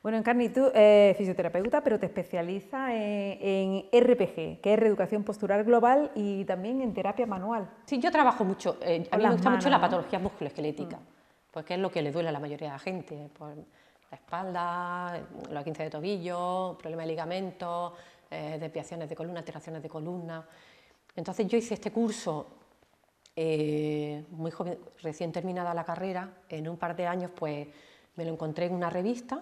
Bueno, Encarni, tú eres eh, fisioterapeuta, pero te especializas en, RPG, que es reeducación postural global y también en terapia manual. Sí, yo trabajo mucho, eh, a mí me gusta mucho la patología musculoesquelética, mm. porque es lo que le duele a la mayoría de la gente, por la espalda, los quince de tobillo, problemas de ligamentos, eh, desviaciones de columna, alteraciones de columna. Entonces yo hice este curso muy joven, recién terminada la carrera, en un par de años pues me lo encontré en una revista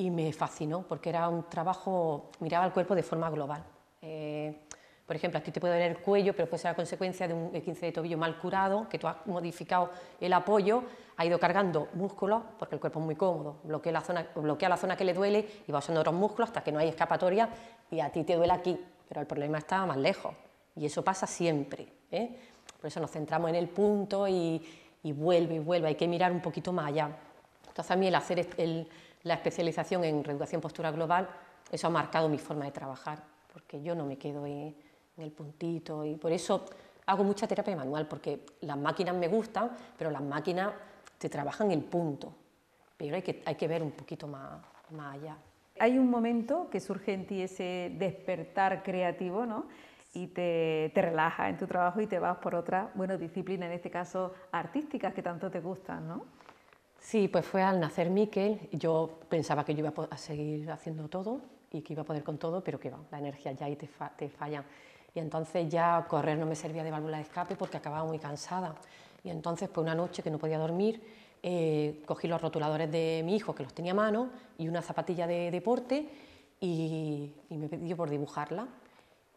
y me fascinó porque era un trabajo, miraba el cuerpo de forma global. Eh, por ejemplo, aquí te puede ver el cuello, pero puede ser la consecuencia de un 15 de tobillo mal curado, que tú has modificado el apoyo, ha ido cargando músculos, porque el cuerpo es muy cómodo, bloquea la zona, bloquea la zona que le duele y va usando otros músculos hasta que no hay escapatoria y a ti te duele aquí, pero el problema está más lejos. Y eso pasa siempre. ¿eh? Por eso nos centramos en el punto y, y, vuelve y vuelve, hay que mirar un poquito más allá. Entonces a mí el hacer el la especialización en reeducación postural global, eso ha marcado mi forma de trabajar, porque yo no me quedo en, el puntito y por eso hago mucha terapia manual, porque las máquinas me gustan, pero las máquinas te trabajan el punto, pero hay que, hay que ver un poquito más, allá. Hay un momento que surge en ti ese despertar creativo, ¿no? y te, te relajas en tu trabajo y te vas por otra bueno, disciplinas, en este caso artísticas, que tanto te gustan, ¿no? Sí, pues fue al nacer Miquel, yo pensaba que yo iba a seguir haciendo todo y que iba a poder con todo, pero que va, la energía ya ahí te, falla. Y entonces ya correr no me servía de válvula de escape porque acababa muy cansada. Y entonces, pues una noche que no podía dormir, eh, cogí los rotuladores de mi hijo, que los tenía a mano, y una zapatilla de deporte, y, me pidió por dibujarla.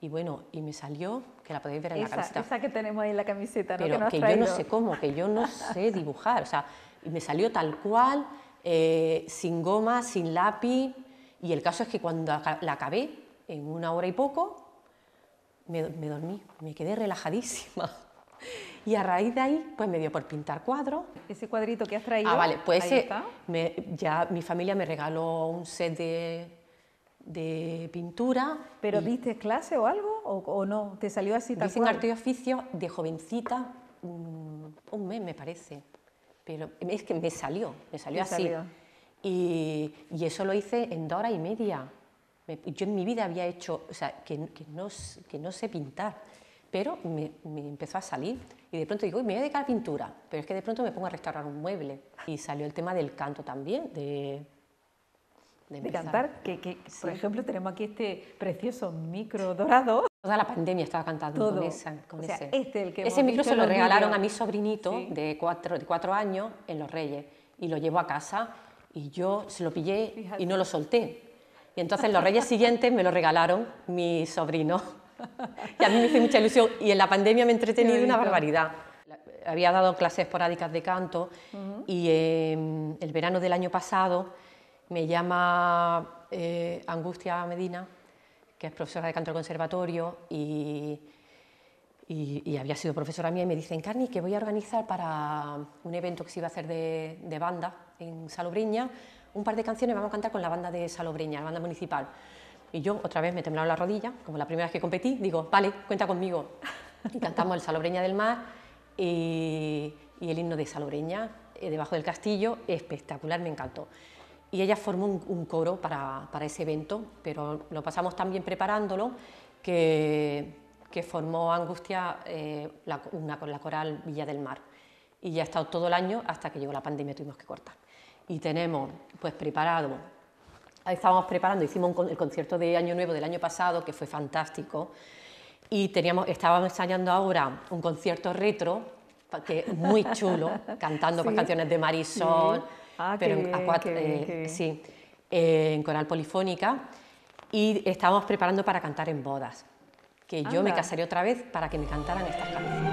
Y bueno, y me salió, que la podéis ver en la camiseta. Esa que tenemos ahí en la camiseta, ¿no? Pero que yo no sé cómo, que yo no sé dibujar. O sea, y me salió tal cual, eh, sin goma, sin lápiz. Y el caso es que cuando la acabé, en una hora y poco, me, dormí, me quedé relajadísima. *laughs* Y a raíz de ahí, pues me dio por pintar cuadros. ¿Ese cuadrito que has traído? Ah, vale, pues ya mi familia me regaló un set de, pintura. ¿Pero viste clase o algo? ¿O, no? ¿Te salió así tal Dicen arte y oficio de jovencita, un mes me parece. Pero es que me salió, me salió así. Y, eso lo hice en dos horas y media. yo en mi vida había hecho, o sea, que, no, sé pintar, pero me, empezó a salir. Y de pronto digo, me voy a dedicar a pintura, pero es que de pronto me pongo a restaurar un mueble. Y salió el tema del canto también, de, de, de cantar, que, por ejemplo tenemos aquí este precioso micro dorado Toda la pandemia estaba cantando con, con ese. Este ese micro se lo regalaron a mi sobrinito de, cuatro, de años en Los Reyes y lo llevo a casa y yo se lo pillé y no lo solté. Y entonces *laughs* los Reyes siguientes me lo regalaron mi sobrino. *laughs* y a mí me hizo mucha ilusión y en la pandemia me he entretenido una barbaridad. Había dado clases esporádicas de canto y em, el verano del año pasado me llama eh, Angustia Medina que es profesora de canto del conservatorio y, y, había sido profesora mía, y me dice, «Carni, que voy a organizar para un evento que se iba a hacer de, banda en Salobreña, un par de canciones vamos a cantar con la banda de Salobreña, la banda municipal. Y yo otra vez me temblaron la rodilla, como la primera vez que competí, digo, vale, cuenta conmigo. cantamos el Salobreña del Mar y, y el himno de Salobreña, eh, debajo del castillo, espectacular, me encantó y ella formó un, coro para, para, ese evento, pero lo pasamos tan bien preparándolo que, que formó Angustia eh, la, una, la coral Villa del Mar. Y ya ha estado todo el año hasta que llegó la pandemia, tuvimos que cortar. Y tenemos pues preparado estábamos preparando, hicimos el concierto de Año Nuevo del año pasado, que fue fantástico, y teníamos, estábamos ensayando ahora un concierto retro, que muy chulo, cantando pues, canciones de Marisol. Ah, pero a eh, sí, eh, en coral polifónica. Y estábamos preparando para cantar en bodas, que yo me casaría otra vez para que me cantaran estas canciones.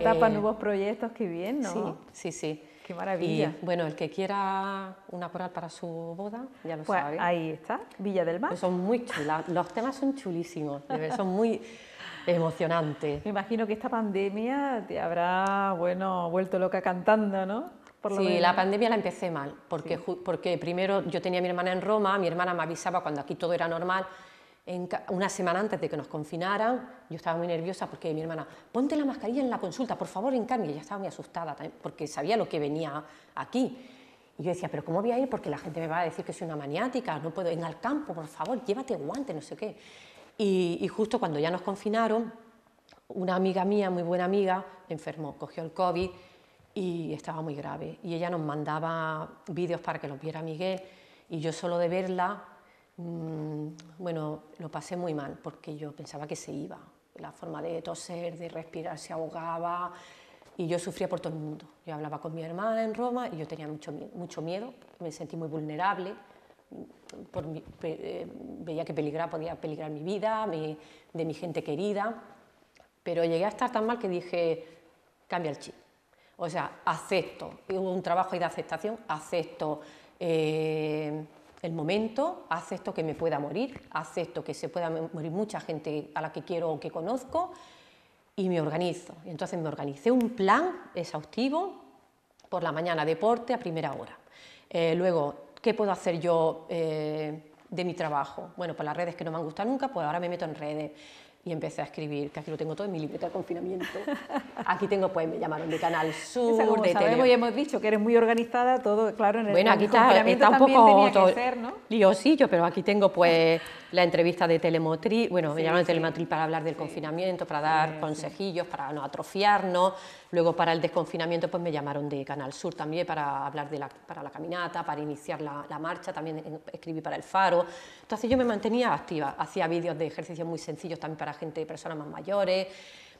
nueva eh, nuevos proyectos, qué bien, ¿no? Sí, sí, sí. Qué maravilla. Y, bueno, el que quiera una coral para su boda, ya lo pues, Ahí está, Villa del Mar. Pues son muy chulas, los temas son chulísimos, son muy emocionantes. Me imagino que esta pandemia te habrá, bueno, vuelto loca cantando, ¿no? sí, la pandemia la empecé mal, porque, porque primero yo tenía a mi hermana en Roma, mi hermana me avisaba cuando aquí todo era normal en una semana antes de que nos confinaran, yo estaba muy nerviosa porque mi hermana, ponte la mascarilla en la consulta, por favor, en ...ella estaba muy asustada porque sabía lo que venía aquí. Y yo decía, pero ¿cómo voy a ir? Porque la gente me va a decir que soy una maniática, no puedo, en al campo, por favor, llévate guante no sé qué. Y, y justo cuando ya nos confinaron, una amiga mía, muy buena amiga, enfermó, cogió el COVID y estaba muy grave. Y ella nos mandaba vídeos para que los viera Miguel y yo solo de verla Mm, bueno, lo pasé muy mal porque yo pensaba que se iba. La forma de toser, de respirar, se ahogaba y yo sufría por todo el mundo. Yo hablaba con mi hermana en Roma y yo tenía mucho, mucho miedo, me sentí muy vulnerable, por eh, veía que peligraba, podía peligrar mi vida, de mi gente querida, pero llegué a estar tan mal que dije, cambia el chip. O sea, acepto, hubo un trabajo ahí de aceptación, acepto. Eh, el momento, esto que me pueda morir, hace esto que se pueda morir mucha gente a la que quiero o que conozco y me organizo. Entonces me organicé un plan exhaustivo por la mañana, deporte a primera hora. Eh, luego, ¿qué puedo hacer yo eh, de mi trabajo? Bueno, para pues las redes que no me han gustado nunca, pues ahora me meto en redes y empecé a escribir, que aquí lo tengo todo en mi libreta de confinamiento. Aquí tengo, pues me llamaron de Canal *laughs* Sur, de sabemos y hemos dicho que eres muy organizada, todo claro en el Bueno, aquí está, está un poco todo... ser, ¿no? pero aquí tengo pues la entrevista de Telemotri, bueno, me llamaron de Telemotri para hablar del confinamiento, para dar consejillos, para no atrofiarnos, luego para el desconfinamiento pues me llamaron de Canal Sur también para hablar de la, para la caminata, para iniciar la, marcha, también escribí para El Faro, entonces yo me mantenía activa, hacía vídeos de ejercicios muy sencillos también para gente, personas más mayores,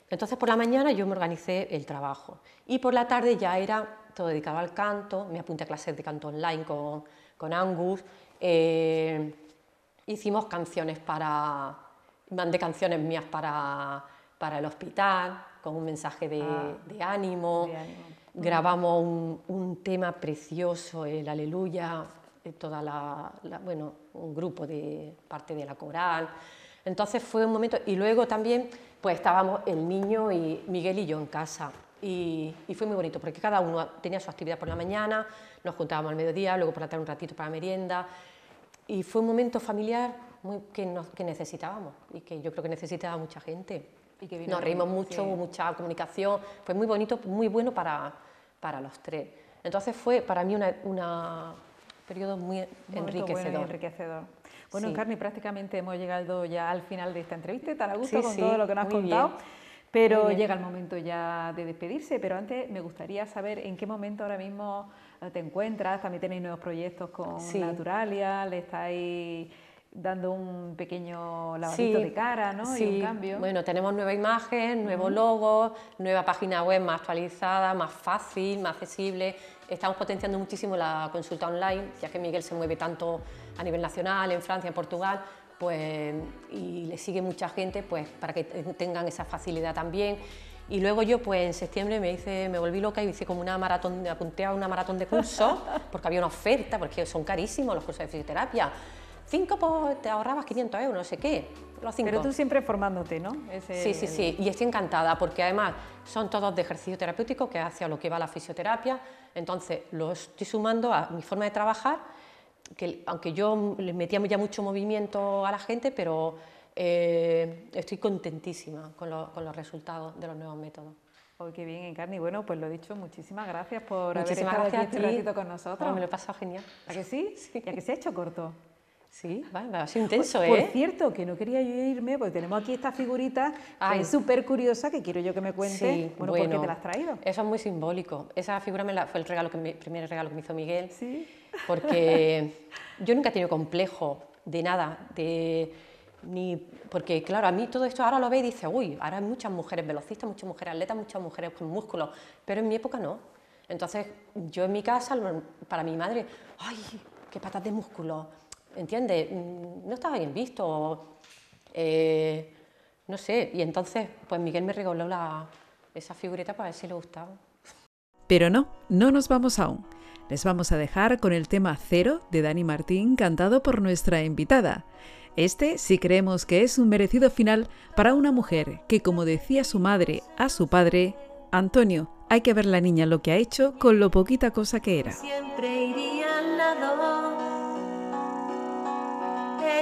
entonces por la mañana yo me organicé el trabajo y por la tarde ya era todo dedicado al canto, me apunté a clases de canto online con, con Angus, eh, hicimos canciones para, mandé canciones mías para, para el hospital, con un mensaje de, ah, ánimo. Grabamos un, tema precioso, el Aleluya, eh, toda la, bueno, un grupo de parte de la coral. Entonces fue un momento, y luego también pues estábamos el niño y Miguel y yo en casa. Y, y, fue muy bonito porque cada uno tenía su actividad por la mañana, nos juntábamos al mediodía, luego por la tarde un ratito para la merienda, y fue un momento familiar muy, que, nos, necesitábamos y que yo creo que necesitaba mucha gente. Y que nos reímos mucho, hubo mucha comunicación, fue muy bonito, muy bueno para, para los tres. Entonces fue para mí un periodo muy enriquecedor. Bueno, enriquecedor. prácticamente hemos llegado ya al final de esta entrevista. Te ha gusto con todo lo que nos has contado. Pero llega el momento ya de despedirse. Pero antes me gustaría saber en qué momento ahora mismo te encuentras, también tenéis nuevos proyectos con Naturalia, le estáis dando un pequeño lavadito de cara, ¿no? Y un cambio. Bueno, tenemos nueva imagen, nuevos logos, nueva página web más actualizada, más fácil, más accesible. Estamos potenciando muchísimo la consulta online, ya que Miguel se mueve tanto a nivel nacional, en Francia, en Portugal, pues, y le sigue mucha gente, pues para que tengan esa facilidad también. Y luego yo, pues en septiembre me hice, me volví loca y hice como una maratón, me apunté a una maratón de cursos, *laughs* porque había una oferta, porque son carísimos los cursos de fisioterapia. Cinco, pues, te ahorrabas 500 euros, no sé qué. Los cinco. Pero tú siempre formándote, ¿no? sí, sí, sí. Y estoy encantada, porque además son todos de ejercicio terapéutico, que hace hacia lo que va la fisioterapia. Entonces, lo estoy sumando a mi forma de trabajar, que aunque yo le metía ya mucho movimiento a la gente, pero eh, estoy contentísima con, los resultados de los nuevos métodos. Hoy qué bien, Encarni. Bueno, pues lo dicho, muchísimas gracias por haber estado aquí este con nosotros. me lo he pasado genial. ¿A que sí? *laughs* que se ha hecho corto? Sí, va, ha sido intenso, ¿eh? Por cierto, que no quería yo irme, porque tenemos aquí esta figurita que es súper curiosa, que quiero yo que me cuentes, bueno, por qué te la has traído. Eso es muy simbólico. Esa figura me la, fue el, regalo que me, primer regalo que me hizo Miguel. Sí. Porque *laughs* yo nunca he tenido complejo de nada, de ni porque claro, a mí todo esto ahora lo ve y dice, uy, ahora hay muchas mujeres velocistas, muchas mujeres atletas, muchas mujeres con músculos, pero en mi época no. Entonces, yo en mi casa, para mi madre, ay, qué patas de músculo, ¿entiendes? Mm, no estaba bien visto, eh, no sé, y entonces, pues Miguel me regaló la, esa figurita para ver si le gustaba. Pero no, no nos vamos aún. Les vamos a dejar con el tema Cero de Dani Martín, cantado por nuestra invitada. Este sí creemos que es un merecido final para una mujer que, como decía su madre a su padre, Antonio, hay que ver la niña lo que ha hecho con lo poquita cosa que era. Siempre iría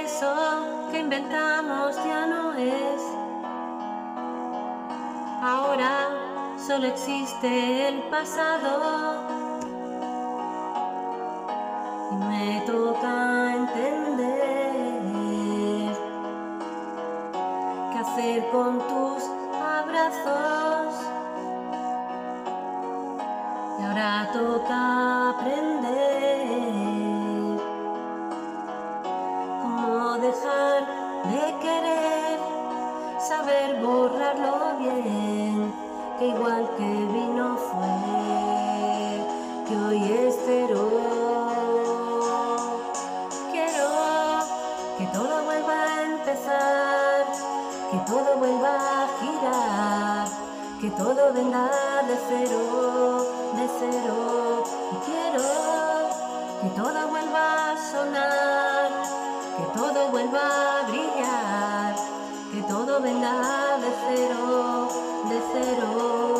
Eso que inventamos ya no es. Ahora solo existe el pasado. me toca toca aprender cómo dejar de querer, saber borrarlo bien, que igual que vino fue, que hoy es cero. Quiero que todo vuelva a empezar, que todo vuelva a girar, que todo venga de cero y quiero que todo vuelva a sonar, que todo vuelva a brillar, que todo venga de cero, de cero.